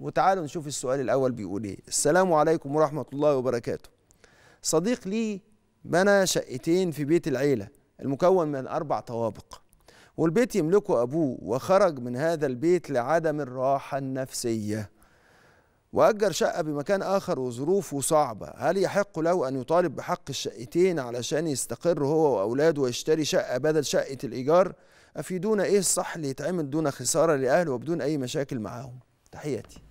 وتعالوا نشوف السؤال الأول بيقول إيه السلام عليكم ورحمة الله وبركاته صديق لي بنى شقتين في بيت العيلة المكون من أربع طوابق والبيت يملكه أبوه وخرج من هذا البيت لعدم الراحة النفسية وأجر شقة بمكان آخر وظروفه صعبة هل يحق له أن يطالب بحق الشقتين علشان يستقر هو وأولاده ويشتري شقة بدل شقة الإيجار أفيدونا إيه الصح اللي يتعمل دون خسارة لأهله وبدون أي مشاكل معاهم تحياتي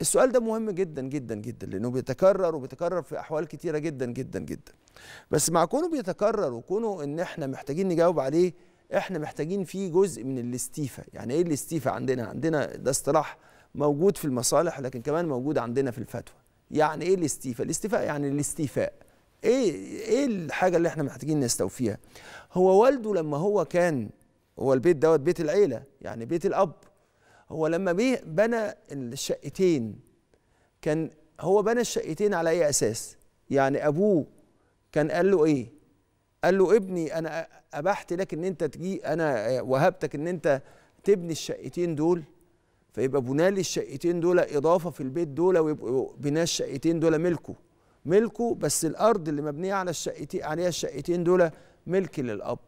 السؤال ده مهم جدا جدا جدا لانه بيتكرر وبيتكرر في احوال كتيره جدا جدا جدا بس مع كونه بيتكرر وكونه ان احنا محتاجين نجاوب عليه احنا محتاجين فيه جزء من الاستيفاء يعني ايه الاستيفاء عندنا عندنا ده اصطلاح موجود في المصالح لكن كمان موجود عندنا في الفتوى يعني ايه الاستيفاء الاستيفاء يعني الاستيفاء ايه ايه الحاجه اللي احنا محتاجين نستوفيها هو والده لما هو كان هو البيت دوت بيت العيله يعني بيت الاب هو لما بنى الشقتين كان هو بنى الشقتين على اي اساس يعني ابوه كان قال له ايه قال له ابني انا ابحت لك ان انت تجي انا وهبتك ان انت تبني الشقتين دول فيبقى لي الشقتين دول اضافه في البيت دول ويبقوا بناء الشقتين دول ملكه ملكه بس الارض اللي مبنيه على الشقتين عليها الشقتين دول ملك للاب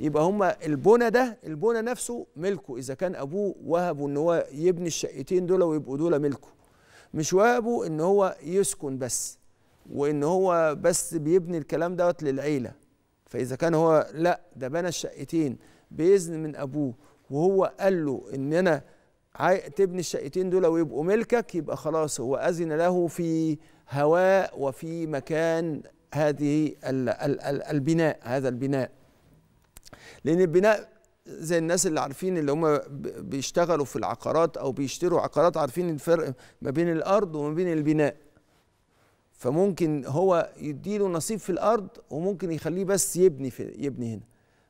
يبقى هما البنى ده البنى نفسه ملكه إذا كان أبوه وهبه إن هو يبني الشقتين دول ويبقوا دول ملكه مش وهبه إن هو يسكن بس وإن هو بس بيبني الكلام دوت للعيلة فإذا كان هو لأ ده بنى الشقتين بإذن من أبوه وهو قال له إن أنا تبني الشقتين دول ويبقوا ملكك يبقى خلاص هو أذن له في هواء وفي مكان هذه الـ الـ الـ البناء هذا البناء لان البناء زي الناس اللي عارفين اللي هم بيشتغلوا في العقارات او بيشتروا عقارات عارفين الفرق ما بين الارض وما بين البناء فممكن هو يديله نصيب في الارض وممكن يخليه بس يبني في يبني هنا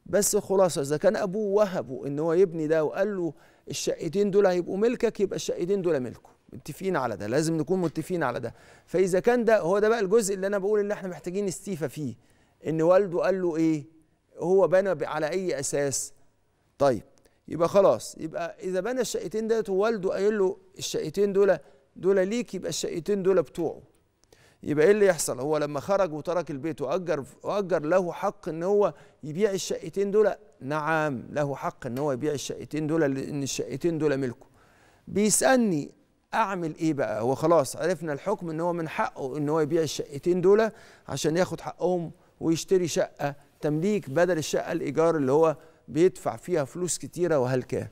بس خلاصه اذا كان ابوه وهبه ان هو يبني ده وقال له الشقتين دول هيبقوا ملكك يبقى الشقتين دول ملكه متفقين على ده لازم نكون متفقين على ده فاذا كان ده هو ده بقى الجزء اللي انا بقول اللي احنا محتاجين استيفة فيه ان والده قال له ايه هو بنى على اي اساس طيب يبقى خلاص يبقى اذا بنى الشقتين دولت ووالده قايل له الشقتين دول دول ليك يبقى الشقتين دول بتوعه يبقى ايه اللي يحصل هو لما خرج وترك البيت واجر واجر له حق ان هو يبيع الشقتين دول نعم له حق ان هو يبيع الشقتين دول لان الشقتين دول ملكه بيسالني اعمل ايه بقى هو خلاص عرفنا الحكم ان هو من حقه ان هو يبيع الشقتين دول عشان ياخد حقهم ويشتري شقه تمليك بدل الشقه الايجار اللي هو بيدفع فيها فلوس كتيره وهلكاه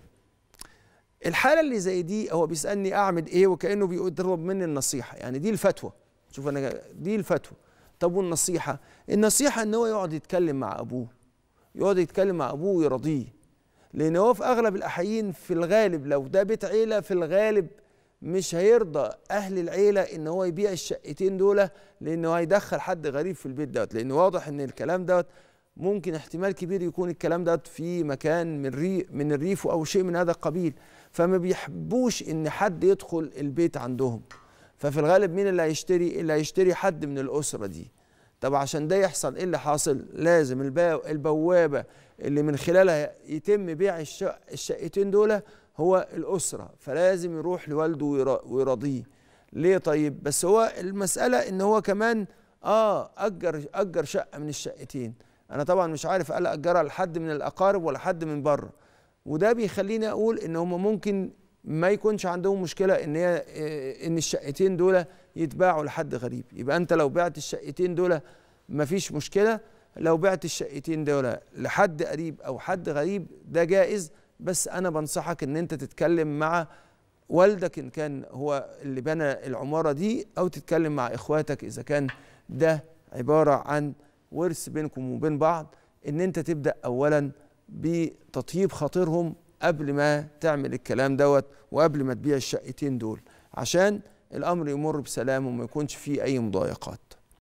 الحاله اللي زي دي هو بيسالني اعمل ايه وكانه بيطلب مني النصيحه يعني دي الفتوى شوف انا دي الفتوى طب والنصيحه النصيحه ان هو يقعد يتكلم مع ابوه يقعد يتكلم مع ابوه ويرضيه لان هو في اغلب الاحيان في الغالب لو ده بيت عيله في الغالب مش هيرضى اهل العيله ان هو يبيع الشقتين دول لانه هيدخل حد غريب في البيت دوت لان واضح ان الكلام دوت ممكن احتمال كبير يكون الكلام ده في مكان من ري من الريف او شيء من هذا القبيل فما بيحبوش ان حد يدخل البيت عندهم ففي الغالب مين اللي هيشتري اللي هيشتري حد من الاسره دي طب عشان ده يحصل ايه اللي حاصل لازم البوابه اللي من خلالها يتم بيع الشقتين دول هو الاسره فلازم يروح لوالده ويراضيه ليه طيب بس هو المساله ان هو كمان اه اجر اجر شقه من الشقتين انا طبعا مش عارف اجرها لحد من الاقارب ولا حد من بره وده بيخليني اقول ان هم ممكن ما يكونش عندهم مشكله ان هي ان الشقتين دول يتباعوا لحد غريب يبقى انت لو بعت الشقتين دول مفيش مشكله لو بعت الشقتين دول لحد قريب او حد غريب ده جائز بس انا بنصحك ان انت تتكلم مع والدك ان كان هو اللي بنى العماره دي او تتكلم مع اخواتك اذا كان ده عباره عن ورث بينكم وبين بعض ان انت تبدا اولا بتطيب خاطرهم قبل ما تعمل الكلام دوت وقبل ما تبيع الشقتين دول عشان الامر يمر بسلام وما يكونش فيه اي مضايقات